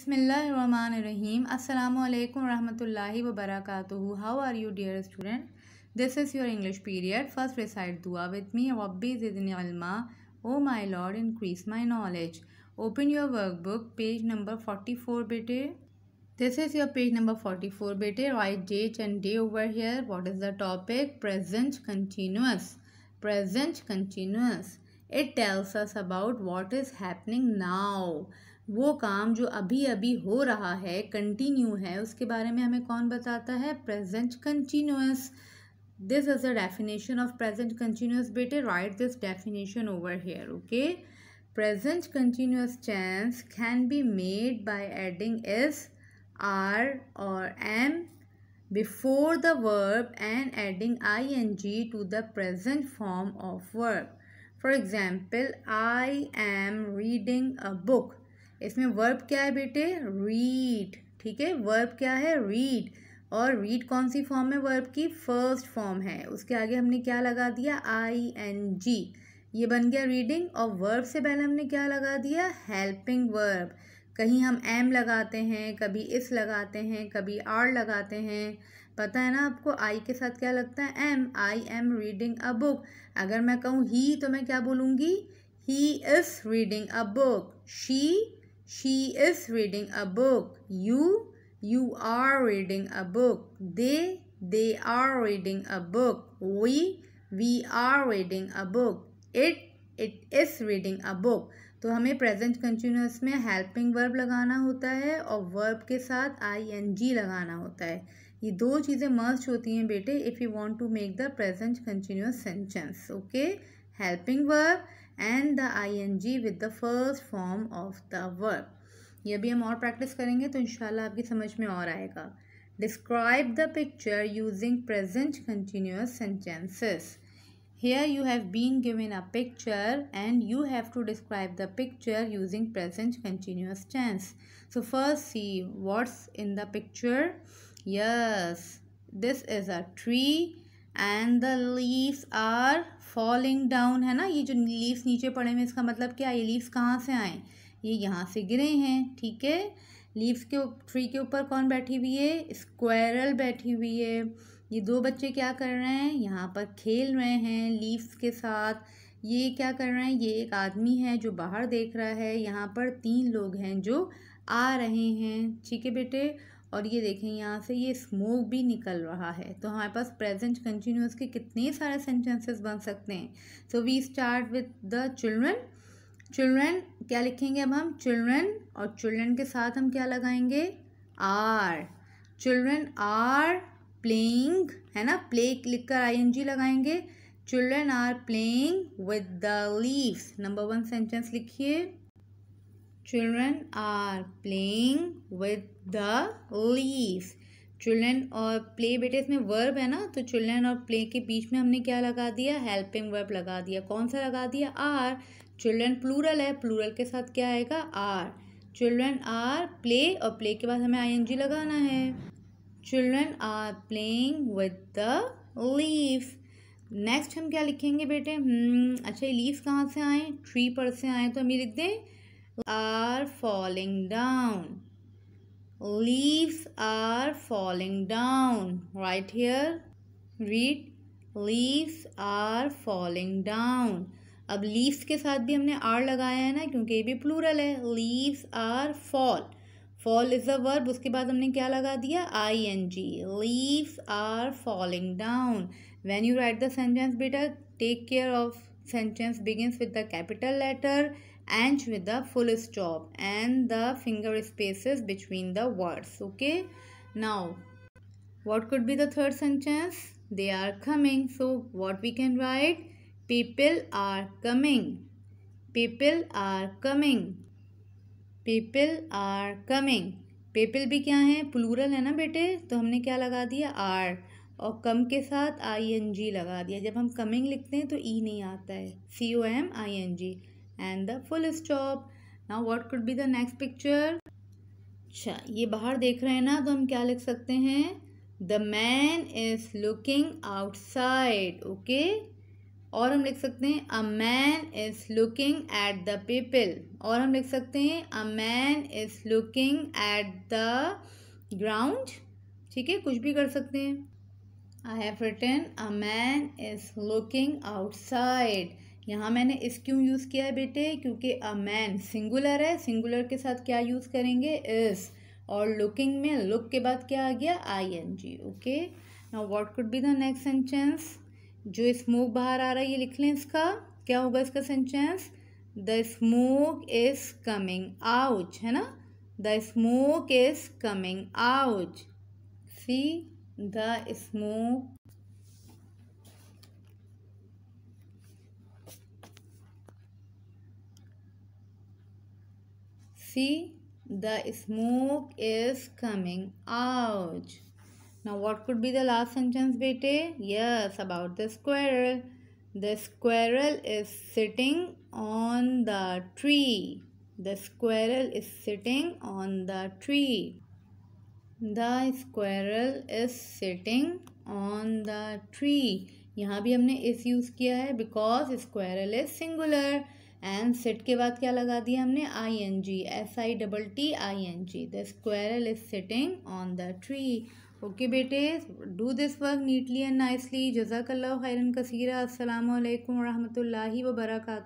बसमीम् अल्लाम रहमतुल्लि वबरक how are you dear student this is your English period first recite दुआ विद मी रब्बी अल्मा O my lord increase my knowledge open your workbook page number four बेटे this is your page number forty four बेटे write date and day over here what is the topic present continuous present continuous it tells us about what is happening now वो काम जो अभी अभी हो रहा है कंटिन्यू है उसके बारे में हमें कौन बताता है present continuous this is a definition of present continuous बेटे write this definition over here okay present continuous tense can be made by adding is are or am before the verb and adding I N G to the present form of verb for example I am reading a book इसमें verb क्या है बेटे read ठीक है verb क्या है read और read कौन सी फॉर्म है वर्ब की फर्स्ट फॉर्म है उसके आगे हमने क्या लगा दिया आई एन जी ये बन गया रीडिंग और वर्ब से पहले हमने क्या लगा दिया हेल्पिंग वर्ब कहीं हम एम लगाते हैं कभी इस लगाते हैं कभी आर लगाते हैं पता है ना आपको आई के साथ क्या लगता है am I am reading a book अगर मैं कहूँ ही तो मैं क्या बोलूँगी he is reading a book she She is reading a book. You, you are reading a book. They, they are reading a book. We, we are reading a book. It, it is reading a book. तो हमें present continuous में helping verb लगाना होता है और verb के साथ आई N जी लगाना होता है ये दो चीज़ें मस्ट होती हैं बेटे if you want to make the present continuous sentence okay helping verb And the ing with the first form of the verb. ये भी हम और प्रैक्टिस करेंगे तो इंशाल्लाह आपकी समझ में और आएगा describe the picture using present continuous sentences here you have been given a picture and you have to describe the picture using present continuous tense so first see what's in the picture yes this is a tree and the leaves are falling down है ना ये जो leaves नीचे पड़े हुए इसका मतलब क्या ये लीव्स कहाँ से आए ये यहाँ से गिरे हैं ठीक है लीव्स के ट्री के ऊपर कौन बैठी हुई है स्क्वायरल बैठी हुई है ये दो बच्चे क्या कर रहे हैं यहाँ पर खेल रहे हैं लीव्स के साथ ये क्या कर रहे हैं ये एक आदमी है जो बाहर देख रहा है यहाँ पर तीन लोग हैं जो आ रहे हैं ठीक है बेटे और ये देखें यहाँ से ये स्मोक भी निकल रहा है तो हमारे पास प्रेजेंट कंटिन्यूस के कितने सारे सेंटेंसेस बन सकते हैं so we start with the children children क्या लिखेंगे अब हम चिल्ड्रन और चिल्ड्रन के साथ हम क्या लगाएंगे आर चिल्ड्रन आर प्लेइंग है ना प्ले लिख कर आई एन जी लगाएंगे children are playing with the leaves number one sentence लिखिए Children are playing with the leaf. Children are play बेटे इसमें वर्ब है ना तो चिल्ड्रेन और प्ले के बीच में हमने क्या लगा दिया हेल्पिंग वर्ब लगा दिया कौन सा लगा दिया आर चिल्ड्रेन प्लूरल है प्लूरल के साथ क्या आएगा आर चिल्ड्रेन आर प्ले और प्ले के बाद हमें जी लगाना है children are playing with the leave next हम क्या लिखेंगे बेटे hmm, अच्छा ये लीव्स कहाँ से आए ट्री पर से आए तो हम ये लिख दें are falling down leaves are falling down right here read leaves are falling down अब लीव्स के साथ भी हमने आर लगाया है ना क्योंकि ये भी प्लूरल है leaves are fall fall is a verb उसके बाद हमने क्या लगा दिया I N G leaves are falling down when you write the sentence बेटा take care of sentence begins with the capital letter and with the full stop and the finger spaces between the words okay now what could be the third sentence they are coming so what we can write people are coming people are coming people are coming people भी क्या है plural है ना बेटे तो हमने क्या लगा दिया आर और कम के साथ आई एन जी लगा दिया जब हम कमिंग लिखते हैं तो ई e नहीं आता है C O M I N G and the full stop now what could be the next picture अच्छा ये बाहर देख रहे हैं ना तो हम क्या लिख सकते हैं the man is looking outside okay और हम लिख सकते हैं a man is looking at the people और हम लिख सकते हैं a man is looking at the ground ठीक है कुछ भी कर सकते हैं I have written a man is looking outside यहाँ मैंने इस क्यों यूज़ किया है बेटे क्योंकि अ मैन सिंगुलर है सिंगुलर के साथ क्या यूज़ करेंगे इस और लुकिंग में लुक के बाद क्या आ गया I N G okay now what could be the next sentence जो स्मोक बाहर आ रहा है ये लिख लें इसका क्या होगा इसका sentence the smoke is coming out है ना the smoke is coming out see the smoke See, the smoke is coming out. Now, what could be the last sentence, bete? Yes, about the squirrel. The squirrel is sitting on the tree. The squirrel is sitting on the tree. The squirrel is sitting on the tree. यहाँ भी हमने इस use किया है because squirrel is singular and sit के बाद क्या लगा दिया हमने I N G S I double T I N G the squirrel is sitting on the tree okay बेटे do this work neatly and nicely जजाकल्ला खैरन कसीरा असलकम वरहमल वर्का